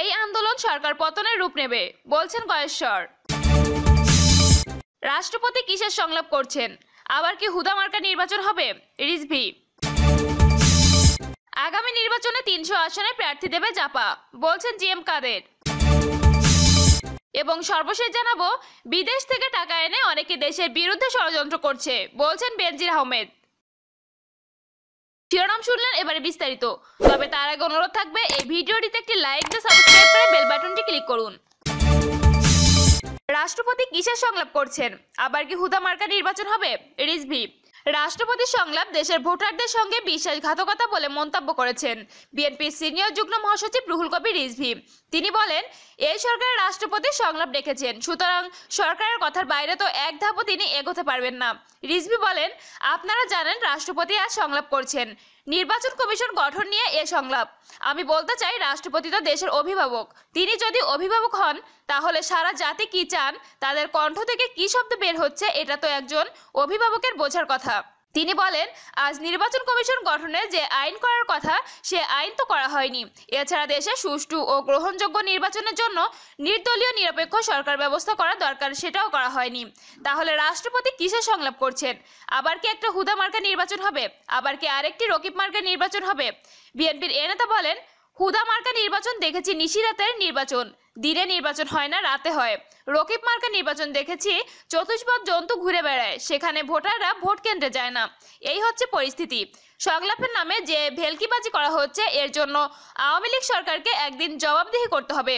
এই আন্দোলন সরকার পতনের রূপ নেবে বলছেন গয়েশ্বর রাষ্ট্রপতি কিসের সংলাপ করছেন আবার কি হুদা মার্কা নির্বাচন হবে রিজভি আগামী নির্বাচনে তিনশো আসনে প্রার্থী দেবে জাপা বলছেন জি এম কাদের এবং সর্বশেষ জানাবো বিদেশ থেকে টাকা এনে অনেকে দেশের বিরুদ্ধে ষড়যন্ত্র করছে বলছেন বেনজির আহমেদ শিরোনাম শুনলেন এবারে বিস্তারিত তবে তার আগে অনুরোধ থাকবে এই ভিডিওটিতে একটি লাইক দিয়ে সাবস্ক্রাইব করে বেল বাটনটি ক্লিক করুন রাষ্ট্রপতি কিসের সংলাপ করছেন আবার কি হুদা মার্কা নির্বাচন হবে রিজভি রাষ্ট্রপতি সংলাপ দেশের ভোটারদের সঙ্গে বিশ্বাসঘাতকতা বলে মন্তব্য করেছেন বিএনপির সিনিয়র যুগ্ম মহাসচিব রুহুল কবির রিজভি তিনি বলেন এই সরকার রাষ্ট্রপতি সংলাপ ডেকেছেন সুতরাং সরকারের কথার বাইরে তো এক ধাপও তিনি এগোতে পারবেন না রিজভি বলেন আপনারা জানেন রাষ্ট্রপতি আজ সংলাপ করছেন নির্বাচন কমিশন গঠন নিয়ে এ সংলাপ আমি বলতে চাই রাষ্ট্রপতি তো দেশের অভিভাবক তিনি যদি অভিভাবক হন তাহলে সারা জাতি কি চান তাদের কণ্ঠ থেকে কি শব্দ বের হচ্ছে এটা তো একজন অভিভাবকের বোঝার কথা তিনি বলেন আজ নির্বাচন কমিশন গঠনে যে আইন করার কথা সে আইন তো করা হয়নি এছাড়া দেশে সুষ্ঠু ও গ্রহণযোগ্য নির্বাচনের জন্য নির্দলীয় নিরপেক্ষ সরকার ব্যবস্থা করা দরকার সেটাও করা হয়নি তাহলে রাষ্ট্রপতি কিসে সংলাপ করছেন আবার কি একটা হুদা মার্কা নির্বাচন হবে আবার কি আরেকটি রকিব মার্কা নির্বাচন হবে বিএনপির এ নেতা বলেন হুদা মার্কা নির্বাচন দেখেছি নিশিরাতের নির্বাচন দিনে নির্বাচন হয় না রাতে হয় রকিব মার্কা নির্বাচন দেখেছি চতুষ্পদ জন্তু ঘুরে বেড়ায় সেখানে ভোটাররা ভোট কেন্দ্রে যায় না এই হচ্ছে পরিস্থিতি সংলাপের নামে যে ভেলকিবাজি করা হচ্ছে এর জন্য আওয়ামী লীগ সরকারকে একদিন জবাবদিহি করতে হবে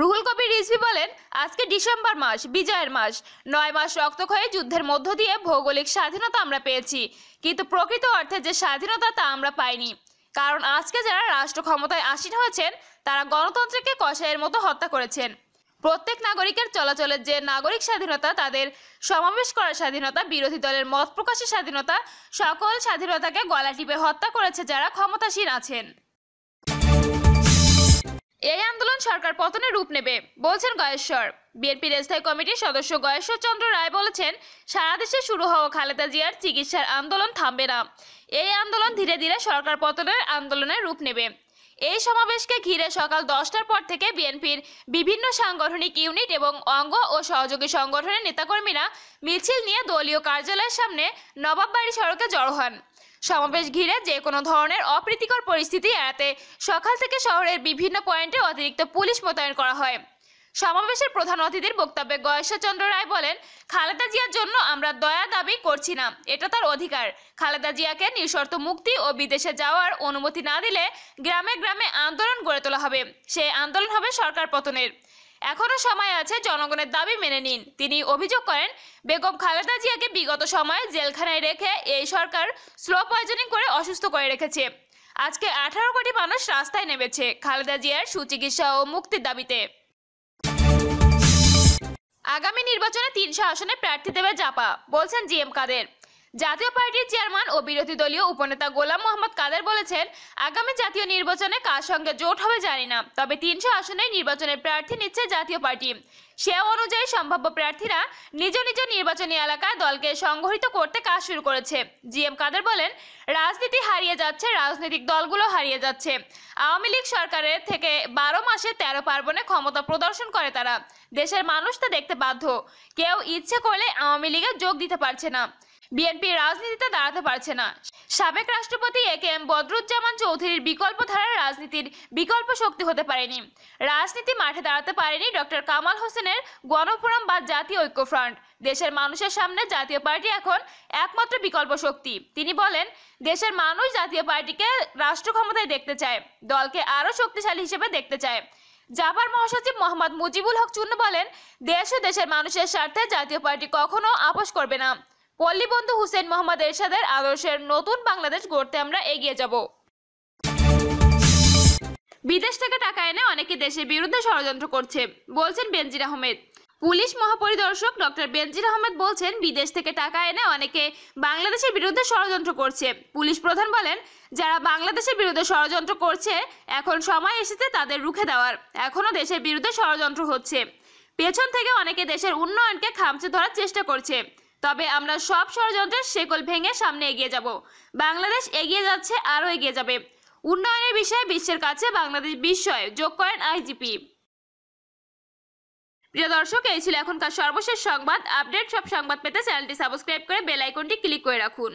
রুহুল কবির রিজভি বলেন আজকে ডিসেম্বর মাস বিজয়ের মাস নয় মাস রক্তক্ষয়ী যুদ্ধের মধ্য দিয়ে ভৌগোলিক স্বাধীনতা আমরা পেয়েছি কিন্তু প্রকৃত অর্থে যে স্বাধীনতা তা আমরা পাইনি কারণ আজকে যারা রাষ্ট্র ক্ষমতায় আসীন হয়েছেন তারা গণতন্ত্রকে কষায়ের মতো হত্যা করেছেন প্রত্যেক নাগরিকের চলাচলের যে নাগরিক স্বাধীনতা তাদের সমাবেশ করার স্বাধীনতা বিরোধী দলের মত প্রকাশের স্বাধীনতা সকল স্বাধীনতাকে গলা টিপে হত্যা করেছে যারা ক্ষমতাসীন আছেন এই আন্দোলন সরকার পতনে রূপ নেবে বলছেন গয়েশ্বর বিএনপির স্থায়ী কমিটির সদস্য গয়েশ্বর চন্দ্র রায় বলেছেন সারা দেশে শুরু হওয়া খালেদা জিয়ার চিকিৎসার আন্দোলন থামবে না এই আন্দোলন ধীরে ধীরে সরকার পতনের আন্দোলনের রূপ নেবে এই সমাবেশকে ঘিরে সকাল দশটার পর থেকে বিএনপির বিভিন্ন সাংগঠনিক ইউনিট এবং অঙ্গ ও সহযোগী সংগঠনের নেতাকর্মীরা মিছিল নিয়ে দলীয় কার্যালয়ের সামনে নবাববাড়ি সড়কে জড়ো হন সমাবেশ ঘিরে যে কোনো ধরনের অপ্রীতিকর পরিস্থিতি এড়াতে সকাল থেকে শহরের বিভিন্ন পয়েন্টে অতিরিক্ত পুলিশ মোতায়েন করা হয় সমাবেশের প্রধান অতিথির বক্তব্যে গয়েশ্বরচন্দ্র রায় বলেন খালেদা জিয়ার জন্য আমরা দয়া দাবি করছি না এটা তার অধিকার খালেদা জিয়াকে নিঃশর্ত মুক্তি ও বিদেশে যাওয়ার অনুমতি না দিলে গ্রামে গ্রামে আন্দোলন গড়ে তোলা হবে সেই আন্দোলন হবে সরকার পতনের এখনও সময় আছে জনগণের দাবি মেনে নিন তিনি অভিযোগ করেন বেগম খালেদা জিয়াকে বিগত সময়ে জেলখানায় রেখে এই সরকার স্লো পয়জনিং করে অসুস্থ করে রেখেছে আজকে আঠারো কোটি মানুষ রাস্তায় নেমেছে খালেদা জিয়ার সুচিকিৎসা ও মুক্তির দাবিতে আগামী নির্বাচনে তিনশো আসনে প্রার্থী দেবে জাপা বলছেন জি এম কাদের জাতীয় পার্টির চেয়ারম্যান ও বিরোধী দলীয় উপনেতা গোলাম মোহাম্মদ কাদের বলেছেন আগামী জাতীয় নির্বাচনে কার সঙ্গে জোট হবে জানি না তবে তিনশো আসনে নির্বাচনের প্রার্থী নিচ্ছে জাতীয় পার্টি সে অনুযায়ী সম্ভাব্য প্রার্থীরা নিজ নিজ নির্বাচনী এলাকায় দলকে সংগঠিত করতে কাজ শুরু করেছে জি এম কাদের বলেন রাজনীতি হারিয়ে যাচ্ছে রাজনৈতিক দলগুলো হারিয়ে যাচ্ছে আওয়ামী লীগ সরকারের থেকে বারো মাসে তেরো পার্বণে ক্ষমতা প্রদর্শন করে তারা দেশের মানুষ তা দেখতে বাধ্য কেউ ইচ্ছে করলে আওয়ামী লীগে যোগ দিতে পারছে না বিএনপি রাজনীতিতে দাঁড়াতে পারছে না সাবেক রাষ্ট্রপতি এ কে এম বদরুজ্জামান চৌধুরীর বিকল্প ধারার রাজনীতির বিকল্প শক্তি হতে পারেনি রাজনীতি মাঠে দাঁড়াতে পারেনি ডক্টর কামাল হোসেনের গণফোরাম বা জাতীয় ঐক্যফ্রন্ট দেশের মানুষের সামনে জাতীয় পার্টি এখন একমাত্র বিকল্প শক্তি তিনি বলেন দেশের মানুষ জাতীয় পার্টিকে রাষ্ট্র ক্ষমতায় দেখতে চায় দলকে আরও শক্তিশালী হিসেবে দেখতে চায় জাপার মহাসচিব মোহাম্মদ মুজিবুল হক চুন্নু বলেন দেশ ও দেশের মানুষের স্বার্থে জাতীয় পার্টি কখনো আপোষ করবে না পল্লীবন্ধু হুসেন মোহাম্মদ এরশাদের আদর্শের নতুন বাংলাদেশ গড়তে আমরা এগিয়ে যাব বিদেশ থেকে টাকা এনে অনেকে দেশের বিরুদ্ধে ষড়যন্ত্র করছে বলছেন বেনজির আহমেদ পুলিশ মহাপরিদর্শক ডক্টর বেনজির আহমেদ বলছেন বিদেশ থেকে টাকা এনে অনেকে বাংলাদেশের বিরুদ্ধে ষড়যন্ত্র করছে পুলিশ প্রধান বলেন যারা বাংলাদেশের বিরুদ্ধে ষড়যন্ত্র করছে এখন সময় এসেছে তাদের রুখে দেওয়ার এখনও দেশের বিরুদ্ধে ষড়যন্ত্র হচ্ছে পেছন থেকে অনেকে দেশের উন্নয়নকে খামচে ধরার চেষ্টা করছে তবে আমরা সব ষড়যন্ত্রের শেকল ভেঙে সামনে এগিয়ে যাব বাংলাদেশ এগিয়ে যাচ্ছে আরও এগিয়ে যাবে উন্নয়নের বিষয়ে বিশ্বের কাছে বাংলাদেশ বিস্ময় যোগ করেন আইজিপি প্রিয় দর্শক এই ছিল এখনকার সর্বশেষ সংবাদ আপডেট সব সংবাদ পেতে চ্যানেলটি সাবস্ক্রাইব করে বেল আইকনটি ক্লিক করে রাখুন